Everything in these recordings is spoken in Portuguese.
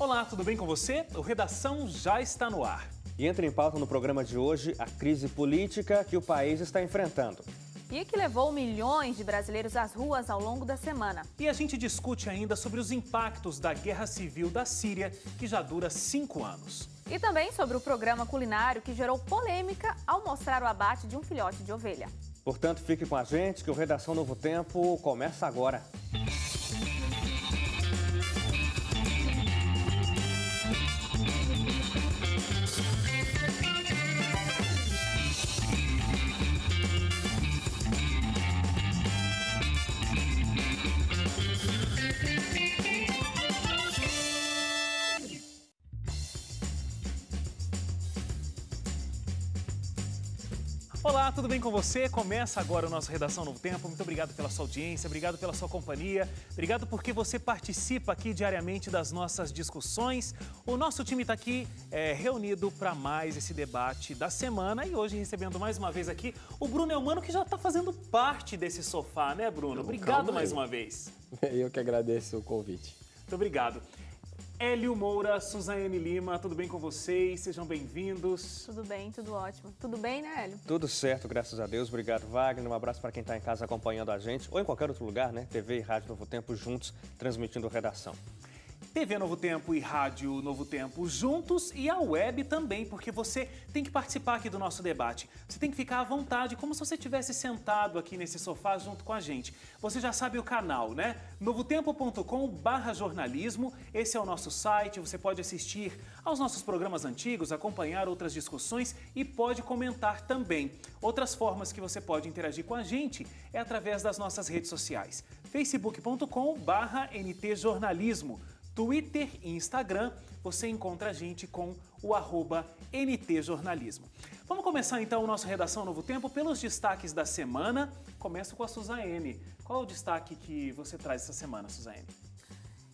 Olá, tudo bem com você? O Redação já está no ar. E entra em pauta no programa de hoje a crise política que o país está enfrentando. E que levou milhões de brasileiros às ruas ao longo da semana. E a gente discute ainda sobre os impactos da guerra civil da Síria, que já dura cinco anos. E também sobre o programa culinário que gerou polêmica ao mostrar o abate de um filhote de ovelha. Portanto, fique com a gente que o Redação Novo Tempo começa agora. Música Olá, tudo bem com você? Começa agora o nosso Redação Novo Tempo. Muito obrigado pela sua audiência, obrigado pela sua companhia, obrigado porque você participa aqui diariamente das nossas discussões. O nosso time está aqui é, reunido para mais esse debate da semana e hoje recebendo mais uma vez aqui o Bruno Elmano, que já está fazendo parte desse sofá, né, Bruno? Obrigado mais uma vez. Eu que agradeço o convite. Muito obrigado. Hélio Moura, Suzane Lima, tudo bem com vocês? Sejam bem-vindos. Tudo bem, tudo ótimo. Tudo bem, né, Hélio? Tudo certo, graças a Deus. Obrigado, Wagner. Um abraço para quem está em casa acompanhando a gente ou em qualquer outro lugar, né? TV e rádio Novo Tempo juntos, transmitindo redação. TV Novo Tempo e Rádio Novo Tempo juntos e a web também, porque você tem que participar aqui do nosso debate. Você tem que ficar à vontade, como se você estivesse sentado aqui nesse sofá junto com a gente. Você já sabe o canal, né? novotempo.com/jornalismo. Esse é o nosso site. Você pode assistir aos nossos programas antigos, acompanhar outras discussões e pode comentar também. Outras formas que você pode interagir com a gente é através das nossas redes sociais: facebook.com/ntjornalismo Twitter e Instagram, você encontra a gente com o arroba NTJornalismo. Vamos começar então o nosso Redação Novo Tempo pelos destaques da semana. Começo com a Suzane. Qual é o destaque que você traz essa semana, Suzane?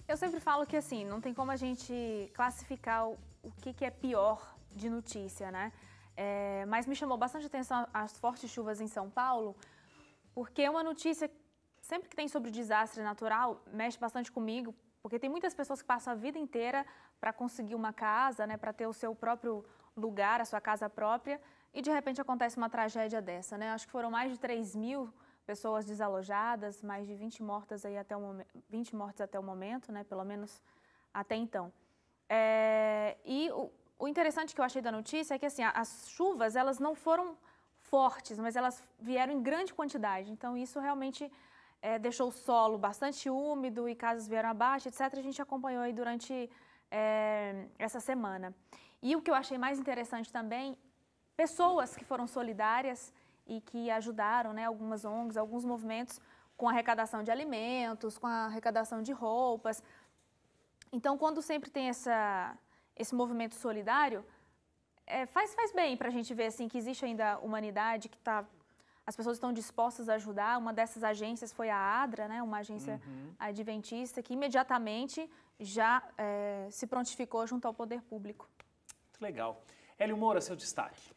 Eu sempre falo que assim, não tem como a gente classificar o, o que, que é pior de notícia, né? É, mas me chamou bastante atenção as fortes chuvas em São Paulo, porque é uma notícia sempre que tem sobre desastre natural mexe bastante comigo, porque tem muitas pessoas que passam a vida inteira para conseguir uma casa, né, para ter o seu próprio lugar, a sua casa própria, e de repente acontece uma tragédia dessa. Né? Acho que foram mais de 3 mil pessoas desalojadas, mais de 20 mortas, aí até o momen- 20 mortes até o momento, né, pelo menos até então. É, e o, o, interessante que eu achei da notícia é que assim, as chuvas elas não foram fortes, mas elas vieram em grande quantidade. Então isso realmente é, deixou o solo bastante úmido e casas vieram abaixo, etc. A gente acompanhou aí durante é, essa semana. E o que eu achei mais interessante também, pessoas que foram solidárias e que ajudaram, né, algumas ONGs, alguns movimentos com arrecadação de alimentos, com arrecadação de roupas. Então, quando sempre tem essa, esse movimento solidário, é, faz, faz bem para a gente ver assim, que existe ainda humanidade que está as pessoas estão dispostas a ajudar. Uma dessas agências foi a ADRA, né, uma agência uhum. adventista, que imediatamente já é, se prontificou junto ao poder público. Muito legal. Hélio Moura, seu destaque.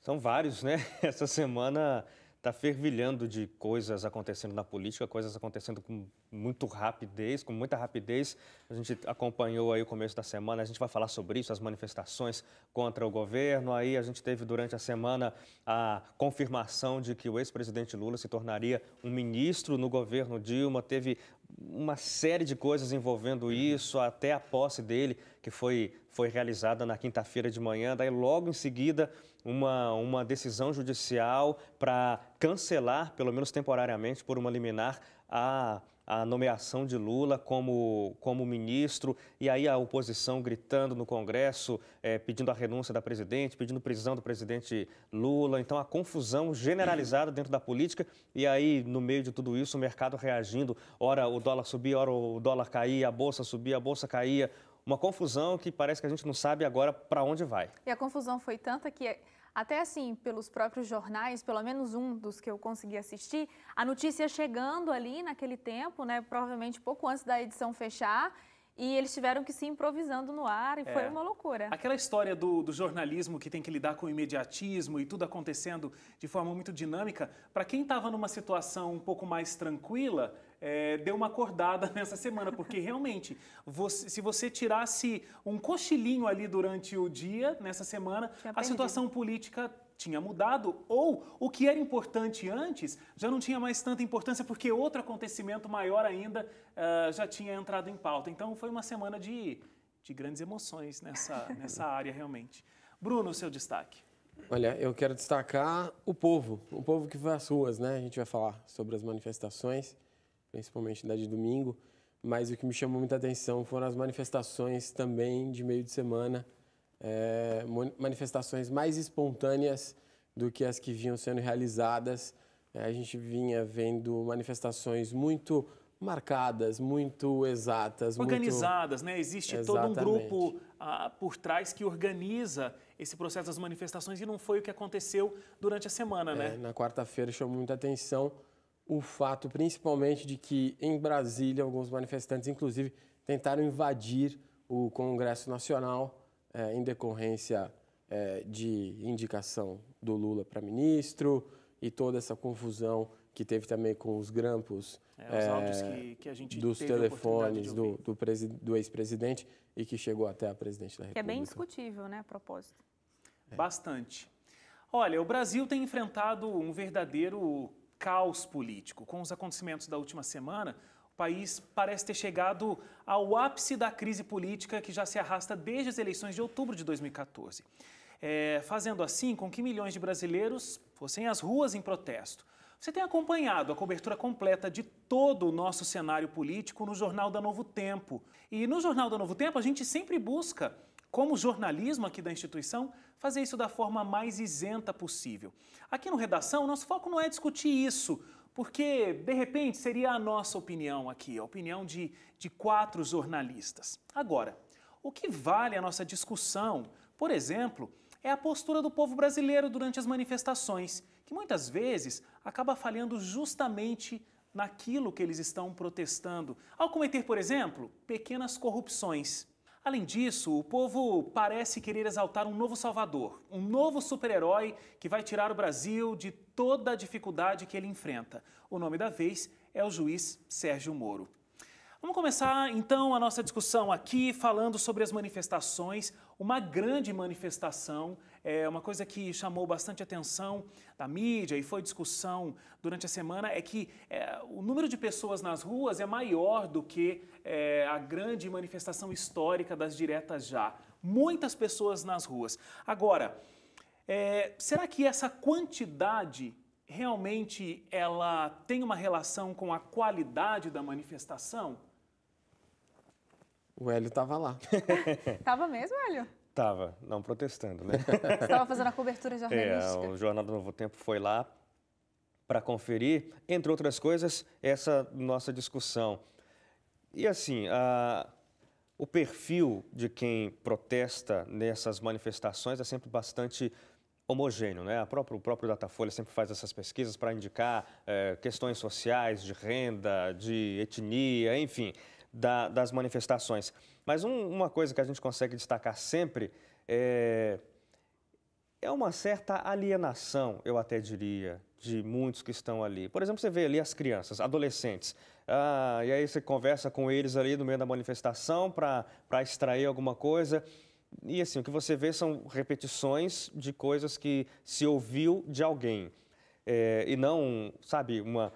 São vários, né? Essa semana está fervilhando de coisas acontecendo na política, coisas acontecendo com muito rapidez, com muita rapidez. A gente acompanhou aí o começo da semana, a gente vai falar sobre isso, as manifestações contra o governo. Aí a gente teve durante a semana a confirmação de que o ex-presidente Lula se tornaria um ministro no governo Dilma, teve uma série de coisas envolvendo uhum. isso, até a posse dele, que foi, foi realizada na quinta-feira de manhã. Daí, logo em seguida, uma, uma decisão judicial para cancelar, pelo menos temporariamente, por uma liminar, a a nomeação de Lula como, como ministro, e aí a oposição gritando no Congresso, é, pedindo a renúncia da presidente, pedindo prisão do presidente Lula. Então, a confusão generalizada dentro da política, e aí, no meio de tudo isso, o mercado reagindo: ora o dólar subia, ora o dólar caía, a bolsa subia, a bolsa caía. Uma confusão que parece que a gente não sabe agora para onde vai. E a confusão foi tanta que até assim, pelos próprios jornais, pelo menos um dos que eu consegui assistir, a notícia chegando ali naquele tempo, né, provavelmente pouco antes da edição fechar, e eles tiveram que se improvisando no ar e é. foi uma loucura. Aquela história do, do, jornalismo que tem que lidar com o imediatismo e tudo acontecendo de forma muito dinâmica, para quem estava numa situação um pouco mais tranquila, é, deu uma acordada nessa semana, porque realmente, você, se você tirasse um cochilinho ali durante o dia, nessa semana, a situação política tinha mudado ou o que era importante antes já não tinha mais tanta importância porque outro acontecimento maior ainda uh, já tinha entrado em pauta. Então foi uma semana de, de grandes emoções nessa, nessa área realmente. Bruno, seu destaque. Olha, eu quero destacar o povo, o povo que foi às ruas, né? A gente vai falar sobre as manifestações principalmente da de domingo, mas o que me chamou muita atenção foram as manifestações também de meio de semana, é, manifestações mais espontâneas do que as que vinham sendo realizadas. É, a gente vinha vendo manifestações muito marcadas, muito exatas. Organizadas, muito... né? Existe Exatamente. todo um grupo ah, por trás que organiza esse processo das manifestações e não foi o que aconteceu durante a semana, é, né? na quarta-feira chamou muita atenção o fato, principalmente, de que em Brasília alguns manifestantes, inclusive, tentaram invadir o Congresso Nacional eh, em decorrência eh, de indicação do Lula para ministro e toda essa confusão que teve também com os grampos é, os é, que, que, a gente dos telefones do, do, do ex-presidente e que chegou até a presidente da República. Que é bem discutível, né, a propósito. É. Bastante. Olha, o Brasil tem enfrentado um verdadeiro caos político. Com os acontecimentos da última semana, o país parece ter chegado ao ápice da crise política que já se arrasta desde as eleições de outubro de 2014. É, fazendo assim com que milhões de brasileiros fossem às ruas em protesto. Você tem acompanhado a cobertura completa de todo o nosso cenário político no Jornal da Novo Tempo. E no Jornal da Novo Tempo a gente sempre busca como jornalismo aqui da instituição, fazer isso da forma mais isenta possível. Aqui no Redação, nosso foco não é discutir isso, porque de repente seria a nossa opinião aqui, a opinião de, de quatro jornalistas. Agora, o que vale a nossa discussão, por exemplo, é a postura do povo brasileiro durante as manifestações, que muitas vezes acaba falhando justamente naquilo que eles estão protestando, ao cometer, por exemplo, pequenas corrupções. Além disso, o povo parece querer exaltar um novo salvador, um novo super-herói que vai tirar o Brasil de toda a dificuldade que ele enfrenta. O nome da vez é o juiz Sérgio Moro. Vamos começar então a nossa discussão aqui falando sobre as manifestações. Uma grande manifestação é, uma coisa que chamou bastante atenção da mídia e foi discussão durante a semana é que é, o número de pessoas nas ruas é maior do que é, a grande manifestação histórica das diretas já. Muitas pessoas nas ruas. Agora, é, será que essa quantidade realmente ela tem uma relação com a qualidade da manifestação? O Hélio estava lá. estava mesmo, Hélio? Tava, não protestando, né? estava fazendo a cobertura é, jornalística. É, o Jornal do Novo Tempo foi lá para conferir, entre outras coisas, essa nossa discussão. E assim, a, o perfil de quem protesta nessas manifestações é sempre bastante homogêneo, né? Própria, o próprio Datafolha sempre faz essas pesquisas para indicar é, questões sociais, de renda, de etnia, enfim, da, das manifestações. Mas um, uma coisa que a gente consegue destacar sempre é, é uma certa alienação, eu até diria, de muitos que estão ali. Por exemplo, você vê ali as crianças, adolescentes. Ah, e aí você conversa com eles ali no meio da manifestação para extrair alguma coisa. E assim, o que você vê são repetições de coisas que se ouviu de alguém. É, e não, sabe, uma,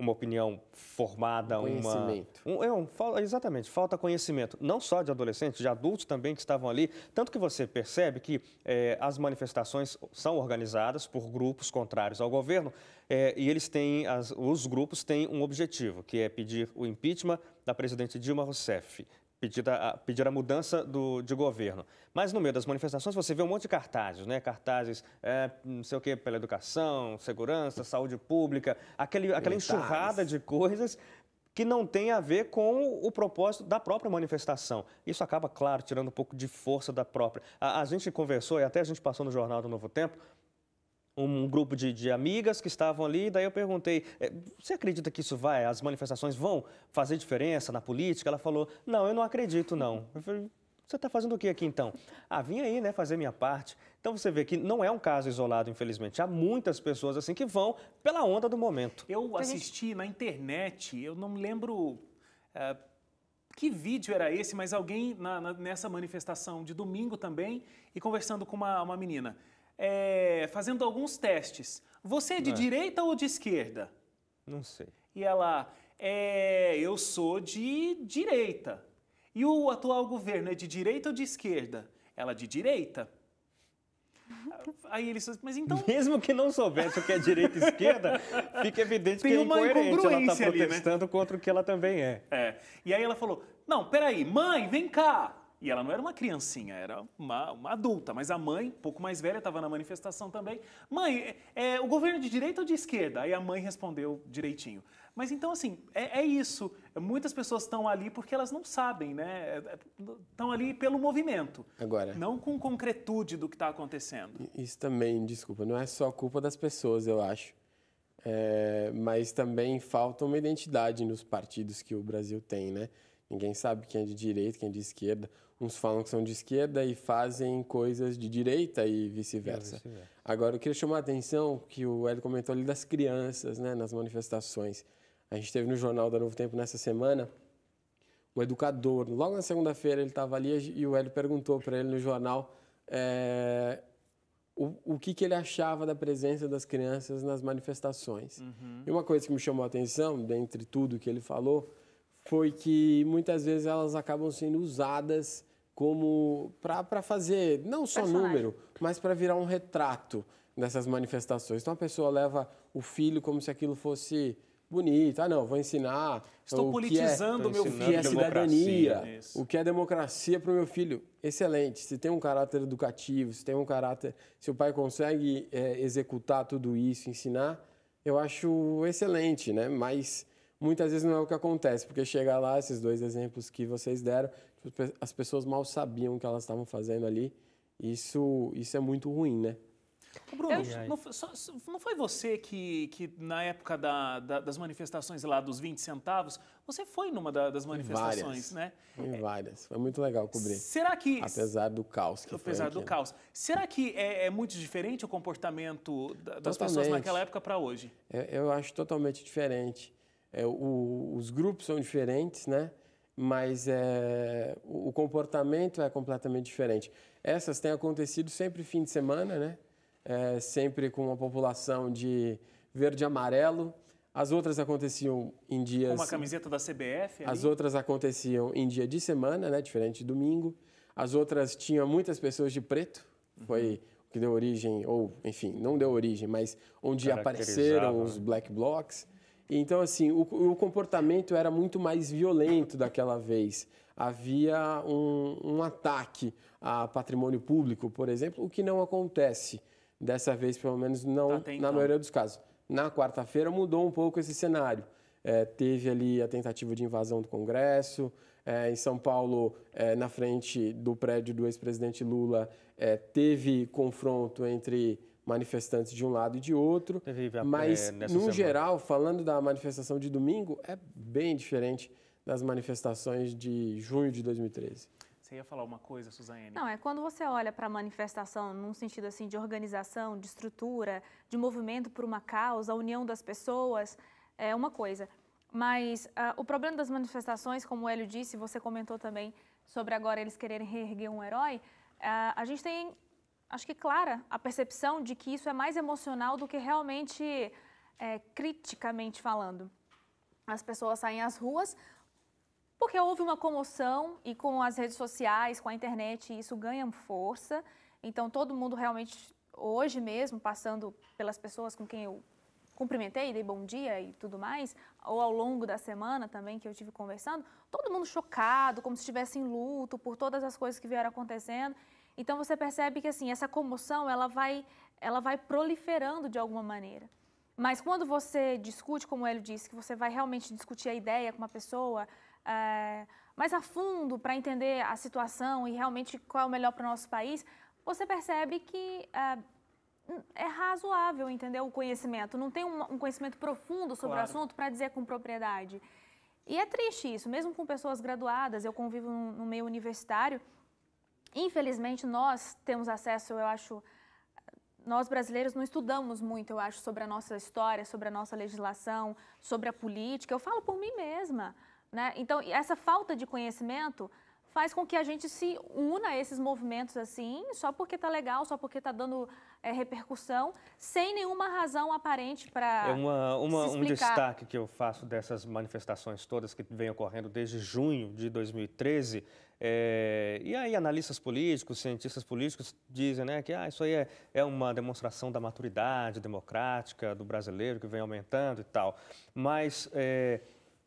uma opinião formada, um conhecimento. uma. Um, é exatamente, falta conhecimento. Não só de adolescentes, de adultos também que estavam ali. Tanto que você percebe que é, as manifestações são organizadas por grupos contrários ao governo é, e eles têm. As, os grupos têm um objetivo, que é pedir o impeachment da presidente Dilma Rousseff pedir a, pedir a mudança do, de governo. Mas no meio das manifestações você vê um monte de cartazes, né? Cartazes, é, não sei o quê, pela educação, segurança, saúde pública, aquele, aquela enxurrada de coisas que não tem a ver com o propósito da própria manifestação. Isso acaba, claro, tirando um pouco de força da própria. A, a gente conversou e até a gente passou no jornal do Novo Tempo um grupo de, de amigas que estavam ali, daí eu perguntei: é, você acredita que isso vai, as manifestações vão fazer diferença na política? Ela falou: não, eu não acredito, não. Eu falei, você está fazendo o que aqui então? Ah, vim aí, né, fazer minha parte. Então você vê que não é um caso isolado, infelizmente. Há muitas pessoas assim que vão pela onda do momento. Eu assisti na internet, eu não lembro uh, que vídeo era esse, mas alguém na, na, nessa manifestação de domingo também e conversando com uma, uma menina é, fazendo alguns testes. Você é de é. direita ou de esquerda? Não sei. E ela, é, eu sou de direita. E o atual governo é de direita ou de esquerda? Ela, de direita. Aí eles mas então. Mesmo que não soubesse o que é direita e esquerda, fica evidente Tem que é incoerente. Ela está protestando ali, né? contra o que ela também é. É. E aí ela falou: Não, peraí, mãe, vem cá. E ela não era uma criancinha, era uma, uma adulta, mas a mãe, um pouco mais velha, estava na manifestação também. Mãe, é, é, o governo é de direita ou de esquerda? Aí a mãe respondeu direitinho. Mas então, assim, é, é isso. Muitas pessoas estão ali porque elas não sabem, né? É, é, estão ali pelo movimento. Agora. Não com concretude do que está acontecendo. Isso também, desculpa, não é só culpa das pessoas, eu acho. É, mas também falta uma identidade nos partidos que o Brasil tem, né? Ninguém sabe quem é de direita, quem é de esquerda. Uns falam que são de esquerda e fazem coisas de direita e vice-versa. É, Vice Agora, eu queria chamar a atenção que o Hélio comentou ali das crianças, né, nas manifestações. A gente teve no Jornal da Novo Tempo nessa semana o educador. Logo na segunda-feira ele estava ali e o Hélio perguntou para ele no jornal é, o, o que, que, ele achava da presença das crianças nas manifestações. Uhum. E uma coisa que me chamou a atenção, dentre tudo que ele falou, foi que muitas vezes elas acabam sendo usadas como para fazer não só Personagem. número, mas para virar um retrato dessas manifestações. Então a pessoa leva o filho como se aquilo fosse bonito. Ah, não, vou ensinar. Estou politizando o é, meu filho. O que é, é cidadania, isso. o que é democracia para o meu filho. Excelente. Se tem um caráter educativo, se tem um caráter. Se o pai consegue é, executar tudo isso, ensinar, eu acho excelente, né? Mas muitas vezes não é o que acontece, porque chega lá, esses dois exemplos que vocês deram, tipo, as pessoas mal sabiam o que elas estavam fazendo ali. Isso, isso é muito ruim, né? Bruno, não, não, foi você que, que na época da, da, das manifestações lá dos 20 centavos, você foi numa da, das manifestações, várias, né? Em várias. Foi muito legal cobrir. Será que. Apesar do caos que Apesar foi do né? caos. Será que é, é, muito diferente o comportamento das totalmente. pessoas naquela época para hoje? Eu, eu acho totalmente diferente é, o, os grupos são diferentes, né? mas é, o comportamento é completamente diferente. Essas têm acontecido sempre fim de semana, né? É, sempre com uma população de verde e amarelo. As outras aconteciam em dias. Como a camiseta da CBF? Ali. As outras aconteciam em dia de semana, né? Diferente de domingo. As outras tinham muitas pessoas de preto. Uhum. Foi o que deu origem, ou enfim, não deu origem, mas onde apareceram né? os black blocs. Então, assim, o, o comportamento era muito mais violento daquela vez. Havia um, um ataque a patrimônio público, por exemplo, o que não acontece. Dessa vez, pelo menos, não tá na maioria dos casos. Na quarta-feira mudou um pouco esse cenário. É, teve ali a tentativa de invasão do Congresso. É, em São Paulo, é, na frente do prédio do ex-presidente Lula, é, teve confronto entre manifestantes de um lado e de outro. mas, é, no geral, falando da manifestação de domingo, é bem diferente das manifestações de junho de 2013. Você ia falar uma coisa, Suzane? Não, é quando você olha para a manifestação num sentido assim de organização, de estrutura, de movimento por uma causa, a união das pessoas, é uma coisa. Mas uh, o problema das manifestações, como o Hélio disse, você comentou também sobre agora eles quererem reerguer um herói, uh, a gente tem acho que é clara a percepção de que isso é mais emocional do que realmente é, criticamente falando. As pessoas saem às ruas porque houve uma comoção e com as redes sociais, com a internet, isso ganha força. Então todo mundo realmente hoje mesmo passando pelas pessoas com quem eu cumprimentei, dei bom dia e tudo mais, ou ao longo da semana também que eu tive conversando, todo mundo chocado, como se estivesse em luto por todas as coisas que vieram acontecendo. Então você percebe que assim essa comoção ela vai, ela vai proliferando de alguma maneira. Mas quando você discute, como o Hélio disse, que você vai realmente discutir a ideia com uma pessoa é, mais a fundo para entender a situação e realmente qual é o melhor para o nosso país, você percebe que é, é razoável, entender O conhecimento. Não tem um, um conhecimento profundo sobre claro. o assunto para dizer com propriedade. E é triste isso, mesmo com pessoas graduadas. Eu convivo no meio universitário infelizmente, nós temos acesso, eu acho, nós brasileiros não estudamos muito, eu acho, sobre a nossa história, sobre a nossa legislação, sobre a política. Eu falo por mim mesma. Né? Então, essa falta de conhecimento faz com que a gente se una a esses movimentos assim, só porque tá legal, só porque tá dando é, repercussão, sem nenhuma razão aparente para. É uma, uma um destaque que eu faço dessas manifestações todas que vem ocorrendo desde junho de 2013. É, e aí analistas políticos, cientistas políticos dizem né, que ah, isso aí é, é uma demonstração da maturidade democrática do brasileiro que vem aumentando e tal. Mas é,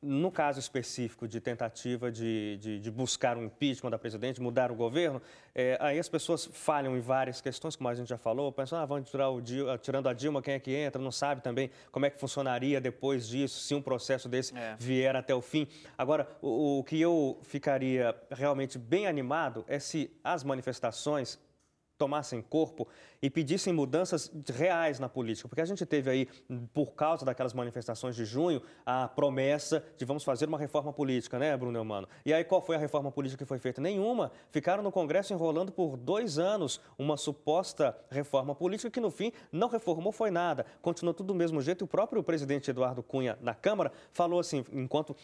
no caso específico de tentativa de, de, de, buscar um impeachment da presidente, mudar o governo, é, aí as pessoas falham em várias questões, como a gente já falou, pensam, ah, vamos tirar o Dilma, ah, tirando a Dilma, quem é que entra, não sabe também como é que funcionaria depois disso, se um processo desse é. vier até o fim. Agora, o, o que eu ficaria realmente bem animado é se as manifestações tomassem corpo e pedissem mudanças reais na política, porque a gente teve aí, por causa daquelas manifestações de junho, a promessa de vamos fazer uma reforma política, né, Bruno Eumano? E aí qual foi a reforma política que foi feita? Nenhuma. Ficaram no Congresso enrolando por dois anos uma suposta reforma política que no fim não reformou foi nada. Continuou tudo do mesmo jeito e o próprio presidente Eduardo Cunha na Câmara falou assim, enquanto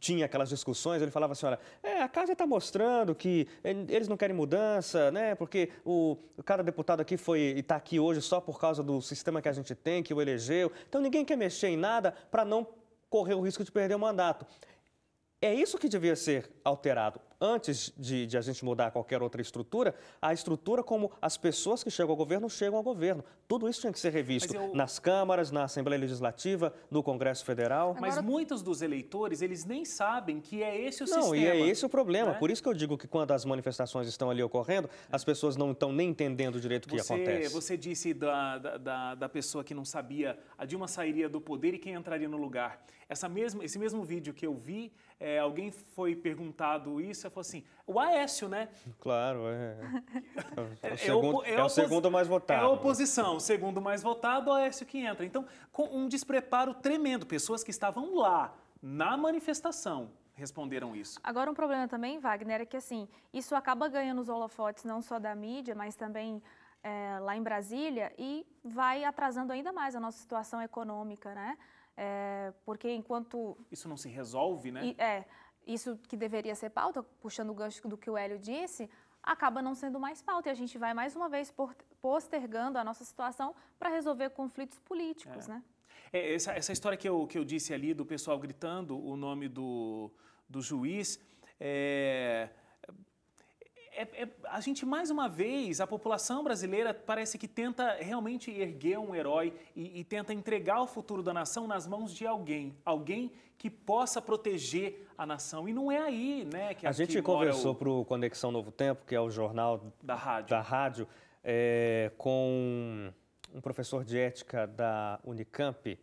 tinha aquelas discussões, ele falava assim, olha, é, a casa está mostrando que eles não querem mudança, né? Porque o cada deputado aqui foi está aqui hoje só por causa do sistema que a gente tem, que o elegeu. Então ninguém quer mexer em nada para não correr o risco de perder o mandato. É isso que devia ser alterado. Antes de, de, a gente mudar qualquer outra estrutura, a estrutura como as pessoas que chegam ao governo chegam ao governo. Tudo isso tinha que ser revisto eu... nas câmaras, na Assembleia Legislativa, no Congresso Federal. Agora... Mas muitos dos eleitores, eles nem sabem que é esse o não, sistema. Não, e é esse o problema. Né? Por isso que eu digo que quando as manifestações estão ali ocorrendo, as pessoas não estão nem entendendo direito o que acontece. Você disse da, da, da pessoa que não sabia, a Dilma sairia do poder e quem entraria no lugar. Essa mesma, esse mesmo vídeo que eu vi, é, alguém foi perguntado isso e falou assim: o Aécio, né? Claro, é. É, é o segundo, é, é o segundo mais votado. É a né? oposição, o segundo mais votado, o Aécio que entra. Então, com um despreparo tremendo. Pessoas que estavam lá, na manifestação, responderam isso. Agora, um problema também, Wagner, é que assim, isso acaba ganhando os holofotes não só da mídia, mas também é, lá em Brasília e vai atrasando ainda mais a nossa situação econômica, né? É, porque enquanto. Isso não se resolve, né? E, é isso que deveria ser pauta, puxando o gancho do que o Hélio disse, acaba não sendo mais pauta e a gente vai mais uma vez postergando a nossa situação para resolver conflitos políticos, é. né? É, essa, essa, história que eu, que eu disse ali do pessoal gritando o nome do, do juiz, é, é, é, a gente, mais uma vez, a população brasileira parece que tenta realmente erguer um herói e, e tenta entregar o futuro da nação nas mãos de alguém. Alguém que possa proteger a nação. E não é aí, né? Que a gente conversou para o Conexão Novo Tempo, que é o jornal da rádio, da rádio é, com um professor de ética da Unicamp,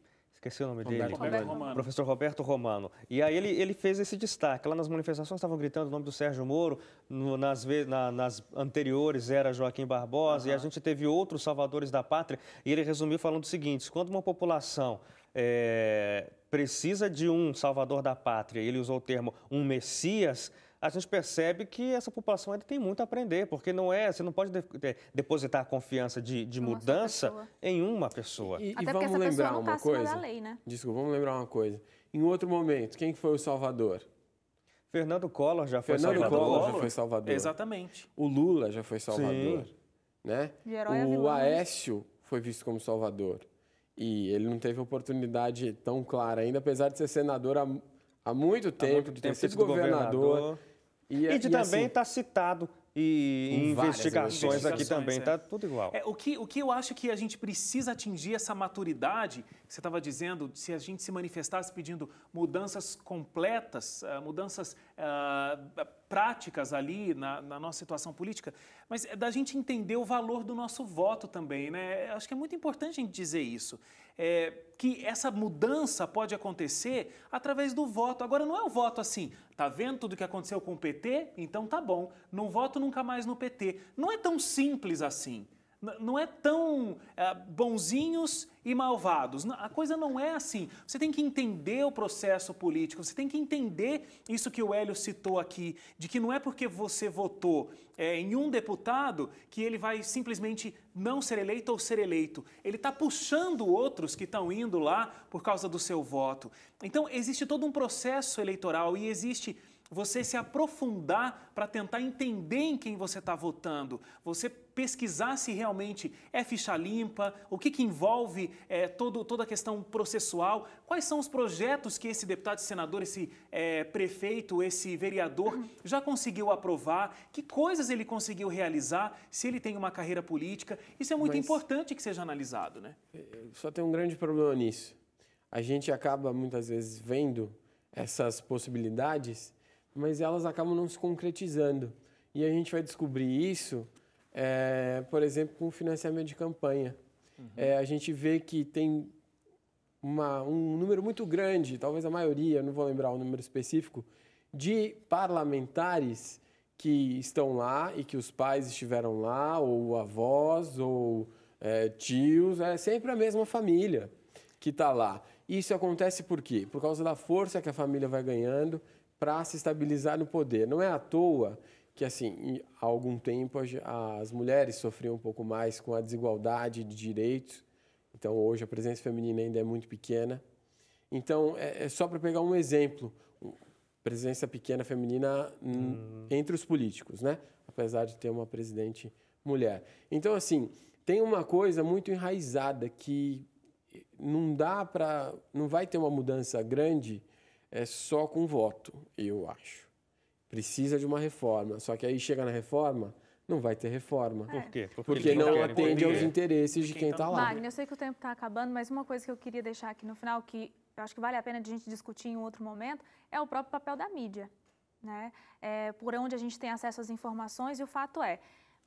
esqueci o nome Roberto dele. Roberto Romano. Professor Roberto Romano. E aí ele, ele fez esse destaque. Lá nas manifestações estavam gritando o nome do Sérgio Moro, no, nas, na, nas anteriores era Joaquim Barbosa, uhum. e a gente teve outros salvadores da pátria. E ele resumiu falando o seguinte: quando uma população é, precisa de um salvador da pátria, ele usou o termo um messias a gente percebe que essa população ainda tem muito a aprender, porque não é, você não pode de, de, é, depositar a confiança de, de mudança em uma pessoa. E, Até e vamos lembrar tá uma coisa. Lei, né? Desculpa, vamos lembrar uma coisa. Em outro momento, quem foi o Salvador? Fernando Collor já foi Fernando Salvador. Collor já foi Salvador. Exatamente. O Lula já foi Salvador. Sim. Né? É o né? Aécio foi visto como Salvador. E ele não teve oportunidade tão clara ainda, apesar de ser senador há, há muito tempo, há muito de ter tempo sido governador. governador. E, e, e também está assim, tá citado e investigações, aqui também, é. tá tudo igual. É, o, que, o que eu acho que a gente precisa atingir essa maturidade que você estava dizendo, se a gente se manifestasse pedindo mudanças completas, eh, mudanças uh, práticas ali na, na, nossa situação política, mas é da gente entender o valor do nosso voto também, né? Acho que é muito importante a gente dizer isso. É, que essa mudança pode acontecer através do voto. Agora, não é o voto assim, tá vendo tudo que aconteceu com o PT? Então tá bom. Não voto no nunca mais no PT. Não é tão simples assim. Não é tão é, bonzinhos e malvados. A coisa não é assim. Você tem que entender o processo político, você tem que entender isso que o Hélio citou aqui, de que não é porque você votou é, em um deputado que ele vai simplesmente não ser eleito ou ser eleito. Ele está puxando outros que estão indo lá por causa do seu voto. Então, existe todo um processo eleitoral e existe você se aprofundar para tentar entender em quem você está votando, você pesquisar se realmente é ficha limpa, o que, que envolve é, todo, toda a questão processual, quais são os projetos que esse deputado, esse senador, esse é, prefeito, esse vereador uhum. já conseguiu aprovar, que coisas ele conseguiu realizar, se ele tem uma carreira política. Isso é muito Mas, importante que seja analisado, né? É, é, só tem um grande problema nisso. A gente acaba muitas vezes vendo essas possibilidades mas elas acabam não se concretizando. E a gente vai descobrir isso, é, por exemplo, com financiamento de campanha. Uhum. É, a gente vê que tem uma, um número muito grande, talvez a maioria, não vou lembrar o número específico, de parlamentares que estão lá e que os pais estiveram lá, ou avós, ou é, tios, é sempre a mesma família que está lá. Isso acontece por quê? Por causa da força que a família vai ganhando, para se estabilizar no poder. Não é à toa que, assim, há algum tempo as mulheres sofriam um pouco mais com a desigualdade de direitos. Então, hoje a presença feminina ainda é muito pequena. Então, é, é só para pegar um exemplo, presença pequena feminina hum. entre os políticos, né? Apesar de ter uma presidente mulher. Então, assim, tem uma coisa muito enraizada que eh, não dá para, não vai ter uma mudança grande é só com voto, eu acho. Precisa de uma reforma. Só que aí chega na reforma, não vai ter reforma. Por quê? É. Porque, Porque não atende aos interesses de quem está então lá. Magno, eu sei que o tempo está acabando, mas uma coisa que eu queria deixar aqui no final, que eu acho que vale a pena de a gente discutir em um outro momento, é o próprio papel da mídia. Né? É, por onde a gente tem acesso às informações, e o fato é,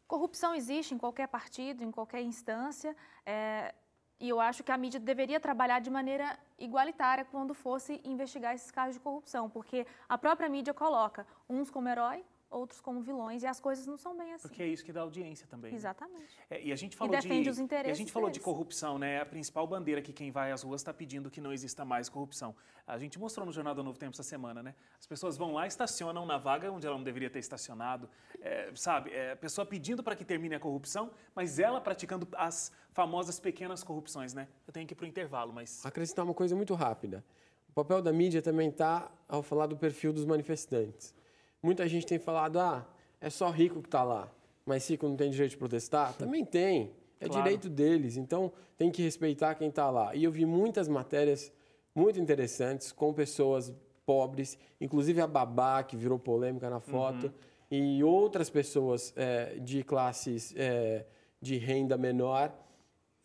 corrupção existe em qualquer partido, em qualquer instância. É, e eu acho que a mídia deveria trabalhar de maneira igualitária quando fosse investigar esses casos de corrupção, porque a própria mídia coloca uns como herói, outros como vilões, e as coisas não são bem assim. Porque é isso que dá audiência também. Né? Exatamente. Né? É, e a gente falou e defende de, os interesses. E a gente falou deles. de corrupção, né? A principal bandeira que quem vai às ruas está pedindo que não exista mais corrupção. A gente mostrou no Jornal do Novo Tempo essa semana, né? As pessoas vão lá, estacionam na vaga onde ela não deveria ter estacionado, é, sabe? É, a pessoa pedindo para que termine a corrupção, mas ela praticando as famosas pequenas corrupções, né? Eu tenho que ir para o intervalo, mas. Acrescentar uma coisa muito rápida. O papel da mídia também está ao falar do perfil dos manifestantes. Muita gente tem falado, ah, é só rico que está lá, mas rico não tem direito de protestar? Também tem. É claro. direito deles, então tem que respeitar quem está lá. E eu vi muitas matérias muito interessantes com pessoas pobres, inclusive a babá, que virou polêmica na foto, uhum. e outras pessoas é, de classes é, de renda menor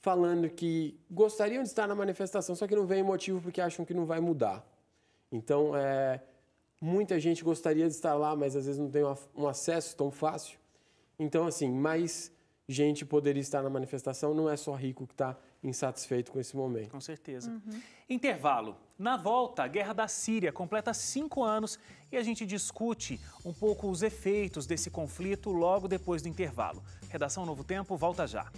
falando que gostariam de estar na manifestação, só que não vem motivo porque acham que não vai mudar. Então, é, muita gente gostaria de estar lá, mas às vezes não tem um acesso tão fácil. Então, assim, mais gente poderia estar na manifestação, não é só rico que está insatisfeito com esse momento. Com certeza. Uhum. Intervalo. Na volta, a guerra da Síria completa cinco anos e a gente discute um pouco os efeitos desse conflito logo depois do intervalo. Redação Novo Tempo volta já.